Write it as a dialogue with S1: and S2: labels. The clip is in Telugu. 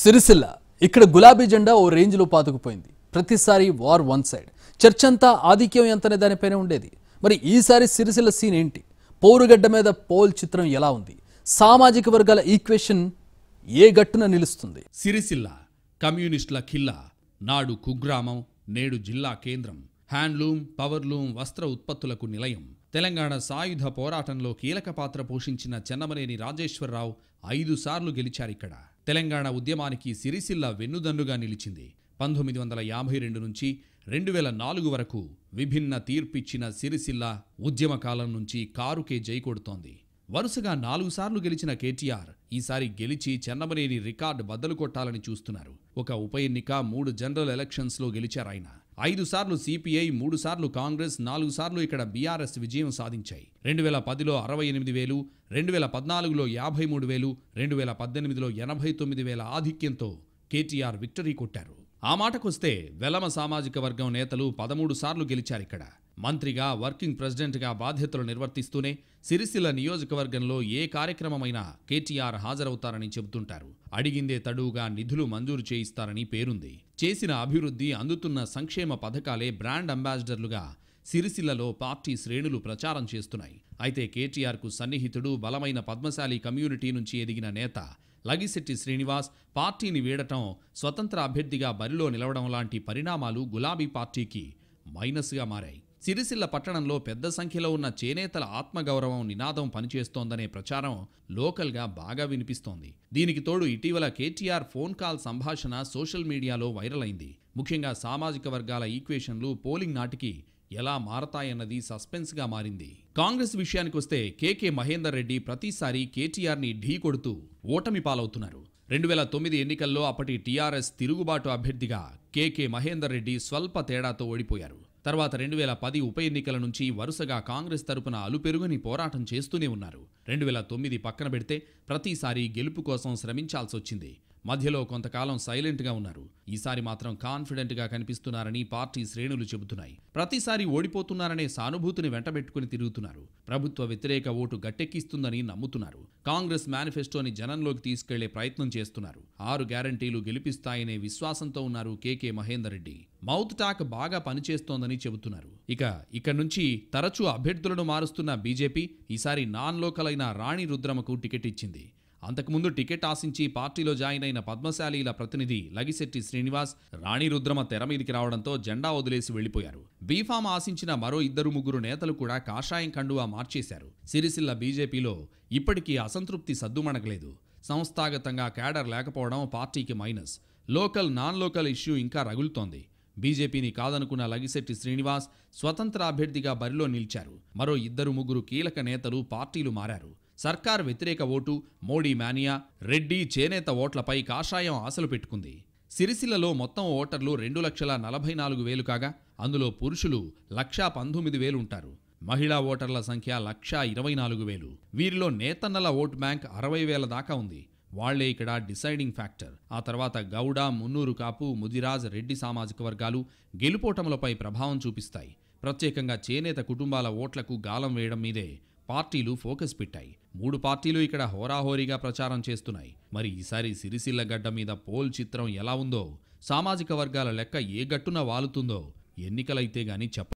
S1: సిరిసిల్ల ఇక్కడ గులాబీ జెండా ఓ రేంజ్ లో పాతుకుపోయింది ప్రతిసారి వార్ వన్ సైడ్ చర్చంతా ఆధిక్యం ఎంతనే దానిపైన ఉండేది మరి ఈసారి సిరిసిల్ల సీన్ ఏంటి పోరుగడ్డ మీద పోల్ చిత్రం ఎలా ఉంది సామాజిక వర్గాల ఈక్వేషన్ ఏ గట్టున నిలుస్తుంది సిరిసిల్ల కమ్యూనిస్టుల ఖిల్లా నాడు కుగ్రామం నేడు జిల్లా కేంద్రం హ్యాండ్లూమ్ పవర్లూమ్ వస్త్ర ఉత్పత్తులకు నిలయం తెలంగాణ సాయుధ పోరాటంలో కీలక పాత్ర పోషించిన చెన్నమనేని రాజేశ్వరరావు గెలిచారు గెలిచారిక్కడ తెలంగాణ ఉద్యమానికి సిరిసిల్ల వెన్నుదన్నుగా నిలిచింది పంతొమ్మిది వందల యాభై రెండు నుంచి రెండు వేల నాలుగు వరకు విభిన్న తీర్పిచ్చిన సిరిసిల్ల ఉద్యమ కాలం నుంచి కారుకే జైకొడుతోంది వరుసగా నాలుగు సార్లు గెలిచిన కేటీఆర్ ఈసారి గెలిచి చెన్నమనేని రికార్డు బద్దలు కొట్టాలని చూస్తున్నారు ఒక ఉప ఎన్నిక మూడు జనరల్ ఎలక్షన్స్లో గెలిచారాయన ఐదు సార్లు సిపిఐ మూడు సార్లు కాంగ్రెస్ నాలుగు సార్లు ఇక్కడ బీఆర్ఎస్ విజయం సాధించాయి రెండు వేల పదిలో అరవై ఎనిమిది వేలు రెండు వేల పద్నాలుగులో యాభై మూడు వేలు రెండు వేల పద్దెనిమిదిలో ఎనభై తొమ్మిది వేల ఆధిక్యంతో కేటీఆర్ విక్టరీ కొట్టారు ఆ మాటకొస్తే వెలమ సామాజిక వర్గం నేతలు పదమూడు సార్లు గెలిచారు ఇక్కడ మంత్రిగా వర్కింగ్ ప్రెసిడెంట్గా బాధ్యతలు నిర్వర్తిస్తూనే సిరిసిల్ల నియోజకవర్గంలో ఏ కార్యక్రమమైనా కేటీఆర్ హాజరవుతారని చెబుతుంటారు అడిగిందే తడువుగా నిధులు మంజూరు చేయిస్తారని పేరుంది చేసిన అభివృద్ధి అందుతున్న సంక్షేమ పథకాలే బ్రాండ్ అంబాసిడర్లుగా సిరిసిల్లలో పార్టీ శ్రేణులు ప్రచారం చేస్తున్నాయి అయితే కేటీఆర్కు సన్నిహితుడు బలమైన పద్మశాలి కమ్యూనిటీ నుంచి ఎదిగిన నేత లగిశెట్టి శ్రీనివాస్ పార్టీని వీడటం స్వతంత్ర అభ్యర్థిగా బరిలో నిలవడం లాంటి పరిణామాలు గులాబీ పార్టీకి మైనస్గా మారాయి సిరిసిల్ల పట్టణంలో పెద్ద సంఖ్యలో ఉన్న చేనేతల ఆత్మగౌరవం నినాదం పనిచేస్తోందనే ప్రచారం లోకల్గా బాగా వినిపిస్తోంది దీనికి తోడు ఇటీవల కేటీఆర్ ఫోన్ కాల్ సంభాషణ సోషల్ మీడియాలో వైరల్ అయింది ముఖ్యంగా సామాజిక వర్గాల ఈక్వేషన్లు పోలింగ్ నాటికి ఎలా మారతాయన్నది సస్పెన్స్గా మారింది కాంగ్రెస్ విషయానికొస్తే కేకే మహేందర్ రెడ్డి ప్రతిసారి కేటీఆర్ని ఢీ కొడుతూ ఓటమి పాలవుతున్నారు రెండు వేల తొమ్మిది ఎన్నికల్లో అప్పటి టీఆర్ఎస్ తిరుగుబాటు అభ్యర్థిగా కేకే మహేందర్ రెడ్డి స్వల్ప తేడాతో ఓడిపోయారు తర్వాత రెండు వేల పది ఉప ఎన్నికల నుంచి వరుసగా కాంగ్రెస్ తరపున అలుపెరుగని పోరాటం చేస్తూనే ఉన్నారు రెండు వేల తొమ్మిది పక్కన పెడితే ప్రతిసారి గెలుపు కోసం శ్రమించాల్సొచ్చింది మధ్యలో కొంతకాలం సైలెంట్గా ఉన్నారు ఈసారి మాత్రం కాన్ఫిడెంట్గా కనిపిస్తున్నారని పార్టీ శ్రేణులు చెబుతున్నాయి ప్రతిసారి ఓడిపోతున్నారనే సానుభూతిని వెంటబెట్టుకుని తిరుగుతున్నారు ప్రభుత్వ వ్యతిరేక ఓటు గట్టెక్కిస్తుందని నమ్ముతున్నారు కాంగ్రెస్ మేనిఫెస్టోని జనంలోకి తీసుకెళ్లే ప్రయత్నం చేస్తున్నారు ఆరు గ్యారంటీలు గెలిపిస్తాయనే విశ్వాసంతో ఉన్నారు KK Mahender Reddy mouth talk బాగా పనిచేస్తోందని చెబుతున్నారు ఇక ఇక్కడ నుంచి తరచూ అభ్యర్థులను మారుస్తున్న బీజేపీ ఈసారి నాన్ లోకలైన రాణి రుద్రమకు టికెట్ ఇచ్చింది అంతకుముందు టికెట్ ఆశించి పార్టీలో జాయిన్ అయిన పద్మశాలీల ప్రతినిధి లగిశెట్టి శ్రీనివాస్ రాణి రుద్రమ తెర మీదికి రావడంతో జెండా వదిలేసి వెళ్లిపోయారు బీఫామ్ ఆశించిన మరో ఇద్దరు ముగ్గురు నేతలు కూడా కాషాయం కండువా మార్చేశారు సిరిసిల్ల బీజేపీలో ఇప్పటికీ అసంతృప్తి సద్దుమణగలేదు సంస్థాగతంగా క్యాడర్ లేకపోవడం పార్టీకి minus local non local issue ఇంకా రగులుతోంది బీజేపీని కాదనుకున్న లగిశెట్టి శ్రీనివాస్ స్వతంత్ర అభ్యర్థిగా బరిలో నిలిచారు మరో ఇద్దరు ముగ్గురు కీలక నేతలు పార్టీలు మారారు సర్కార్ వ్యతిరేక ఓటు మోడీ మానియా రెడ్డి చేనేత ఓట్లపై కాషాయం ఆశలు పెట్టుకుంది సిరిసిల్లలో మొత్తం ఓటర్లు రెండు లక్షల నలభై నాలుగు వేలు కాగా అందులో పురుషులు లక్షా పంతొమ్మిది వేలు ఉంటారు మహిళా ఓటర్ల సంఖ్య లక్షా ఇరవై నాలుగు వేలు వీరిలో నేతన్నల ఓట్ బ్యాంక్ అరవై వేల దాకా ఉంది వాళ్లే ఇక్కడ డిసైడింగ్ ఫ్యాక్టర్ ఆ తర్వాత గౌడ మున్నూరు కాపు ముదిరాజ్ రెడ్డి సామాజిక వర్గాలు గెలుపోటములపై ప్రభావం చూపిస్తాయి ప్రత్యేకంగా చేనేత కుటుంబాల ఓట్లకు గాలం వేయడం మీదే పార్టీలు ఫోకస్ పెట్టాయి మూడు పార్టీలు ఇక్కడ హోరాహోరీగా ప్రచారం చేస్తున్నాయి మరి ఈసారి సిరిసిల్ల గడ్డ మీద పోల్ చిత్రం ఎలా ఉందో సామాజిక వర్గాల లెక్క ఏ గట్టున వాలుతుందో ఎన్నికలైతే గాని చెప్ప